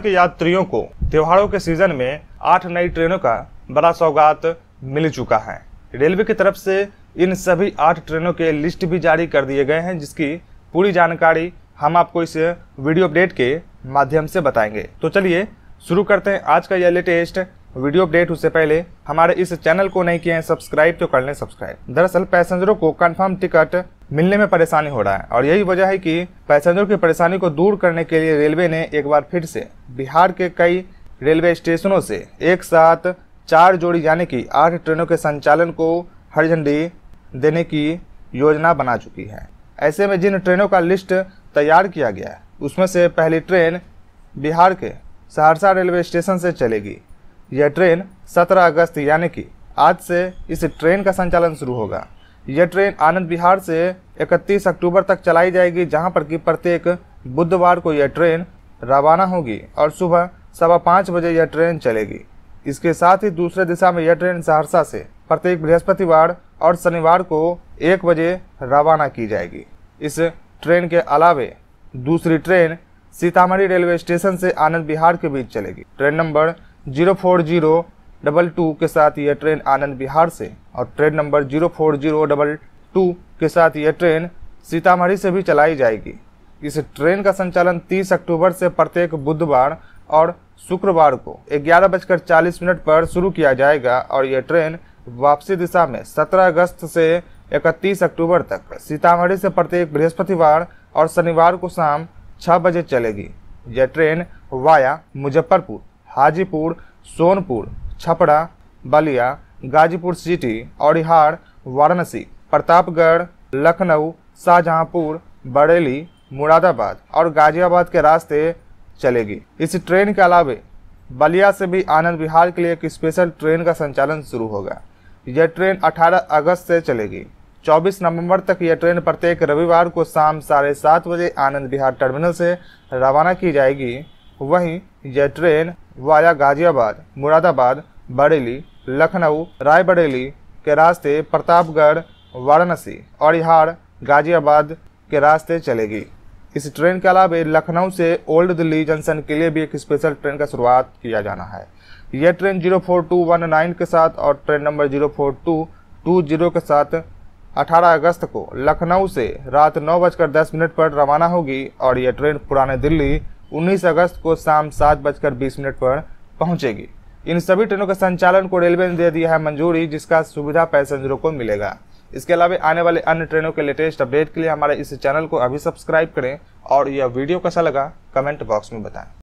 के यात्रियों को त्योहारों के सीजन में आठ नई ट्रेनों का बड़ा सौगात मिल चुका है रेलवे की तरफ से इन सभी आठ ट्रेनों के लिस्ट भी जारी कर दिए गए हैं जिसकी पूरी जानकारी हम आपको इस वीडियो अपडेट के माध्यम से बताएंगे तो चलिए शुरू करते हैं आज का यह लेटेस्ट वीडियो अपडेट उससे पहले हमारे इस चैनल को नहीं किए हैं सब्सक्राइब तो कर लें सब्सक्राइब दरअसल पैसेंजरों को कंफर्म टिकट मिलने में परेशानी हो रहा है और यही वजह है कि पैसेंजर की परेशानी को दूर करने के लिए रेलवे ने एक बार फिर से बिहार के कई रेलवे स्टेशनों से एक साथ चार जोड़ी यानी कि आठ ट्रेनों के संचालन को हरी झंडी देने की योजना बना चुकी है ऐसे में जिन ट्रेनों का लिस्ट तैयार किया गया है उसमें से पहली ट्रेन बिहार के सहरसा रेलवे स्टेशन से चलेगी यह ट्रेन 17 अगस्त यानी कि आज से इस ट्रेन का संचालन शुरू होगा यह ट्रेन आनंद विहार से 31 अक्टूबर तक चलाई जाएगी जहां पर कि प्रत्येक बुधवार को यह ट्रेन रवाना होगी और सुबह सवा पाँच बजे यह ट्रेन चलेगी इसके साथ ही दूसरे दिशा में यह ट्रेन सहरसा से प्रत्येक बृहस्पतिवार और शनिवार को एक बजे रवाना की जाएगी इस ट्रेन के अलावे दूसरी ट्रेन सीतामढ़ी रेलवे स्टेशन से आनंद बिहार के बीच चलेगी train number zero four zero double two के साथ यह ट्रेन आनंद बिहार से और train number zero four zero double two के साथ यह ट्रेन सीतामढ़ी से भी चलाई जाएगी इस ट्रेन का संचालन 30 अक्टूबर से प्रत्येक बुधवार और शुक्रवार को ग्यारह बजकर चालीस मिनट पर शुरू किया जाएगा और यह ट्रेन वापसी दिशा में 17 अगस्त से 31 अक्टूबर तक सीतामढ़ी से प्रत्येक बृहस्पतिवार और शनिवार को शाम छः बजे चलेगी यह train via Muzaffarpur Hajipur Sonpur Chhapra Ballia Ghazipur City Aunrihar Varanasi Pratapgarh Lucknow Shahjahanpur Bareilly Moradabad और गाजियाबाद के रास्ते चलेगी इस ट्रेन के अलावे बलिया से भी आनंद विहार के लिए एक स्पेशल ट्रेन का संचालन शुरू होगा यह ट्रेन 18 अगस्त से चलेगी 24 नवंबर तक यह ट्रेन प्रत्येक रविवार को शाम साढ़े सात बजे आनंद विहार टर्मिनल से रवाना की जाएगी वहीं यह ट्रेन वाया गाजियाबाद मुरादाबाद बरेली लखनऊ रायबरेली के रास्ते प्रतापगढ़ वाराणसी और यहाँ गाजियाबाद के रास्ते चलेगी इस ट्रेन के अलावा लखनऊ से ओल्ड दिल्ली जंक्शन के लिए भी एक स्पेशल ट्रेन का शुरुआत किया जाना है यह ट्रेन 04219 के साथ और ट्रेन नंबर 04220 के साथ 18 अगस्त को लखनऊ से रात नौ बजकर दस मिनट पर रवाना होगी और यह ट्रेन पुराने दिल्ली 19 अगस्त को शाम सात बजकर बीस मिनट पर पहुंचेगी इन सभी ट्रेनों के संचालन को रेलवे ने दे दिया है मंजूरी जिसका सुविधा पैसेंजरों को मिलेगा इसके अलावा आने वाले अन्य ट्रेनों के लेटेस्ट अपडेट के लिए हमारे इस चैनल को अभी सब्सक्राइब करें और यह वीडियो कैसा लगा कमेंट बॉक्स में बताएं